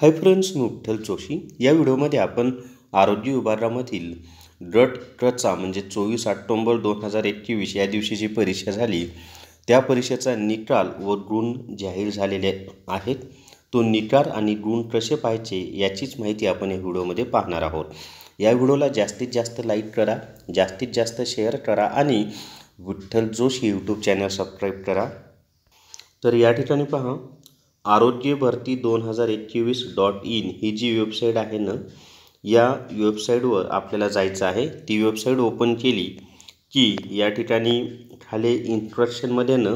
हाय friends मी विठ्ठल जोशी या व्हिडिओमध्ये आपण आरोग्य विभागामधील गट ट्रचा म्हणजे चोवीस ऑक्टोंबर दोन हजार एकवीस या दिवशी जी परीक्षा झाली त्या परीक्षेचा निकाल व गुण जाहीर झालेले आहेत तो निकाल आणि गुण कसे पाहायचे याचीच माहिती आपण या व्हिडिओमध्ये पाहणार आहोत या व्हिडिओला जास्तीत जास्त लाईक करा जास्तीत जास्त शेअर करा आणि Vitthal Joshi YouTube channel subscribe करा तर या ठिकाणी पहा आरोग्य भरती दोन हजार एकवीस डॉट इन ही जी वेबसाईट आहे ना या वेबसाईटवर आपल्याला जायचं आहे ती वेबसाईट ओपन केली की या ठिकाणी खाली इन्स्ट्रक्शनमध्ये ना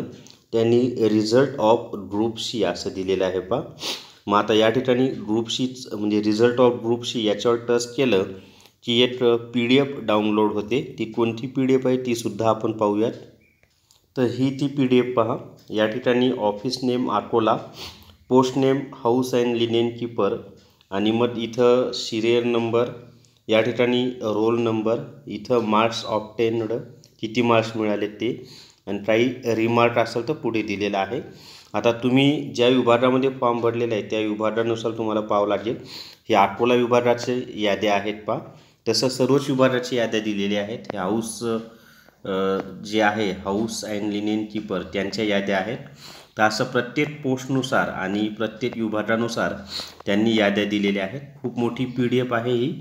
त्यांनी रिझल्ट ऑफ ग्रुप सी असं दिलेलं आहे पा मग आता या ठिकाणी ग्रुप सीच म्हणजे रिझल्ट ऑफ ग्रुप सी याच्यावर टच केलं की एक पी डी एफ डाउनलोड होते ती कोणती पी डी एफ आहे तीसुद्धा आपण पाहूयात तर ही ती पी डी एफ पहा या ठिकाणी office name Akola post name house and linen keeper आणि मग इथं सिरियल नंबर या ठिकाणी रोल नंबर इथं मार्क्स ऑप्टेनड किती मार्क्स मिळाले ते आणि काही रिमार्क असेल तर पुढे दिलेलं आहे आता तुम्ही ज्या विभागामध्ये फॉर्म भरलेला आहे त्या विभागानुसार तुम्हाला पाहावं लागेल हे अकोला विभागाचे याद्या आहेत पा तसं सर्वच विभागाची याद्या दिलेल्या आहेत हे हाऊस जे आहे हाऊस अँड लिनेन किपर त्यांच्या याद्या आहेत तर असं प्रत्येक पोस्टनुसार आणि प्रत्येक विभागानुसार त्यांनी याद्या दिलेल्या आहेत खूप मोठी पी डी एफ आहे ही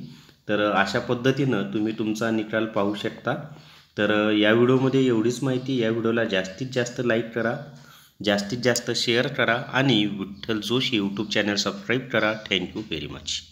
तर अशा पद्धतीनं तुम्ही तुमचा निकाल पाहू शकता तर या व्हिडिओमध्ये एवढीच माहिती या व्हिडिओला जास्तीत जास्त लाईक करा जास्तीत जास्त शेअर करा आणि Vitthal Joshi YouTube channel subscribe करा थँक्यू व्हेरी मच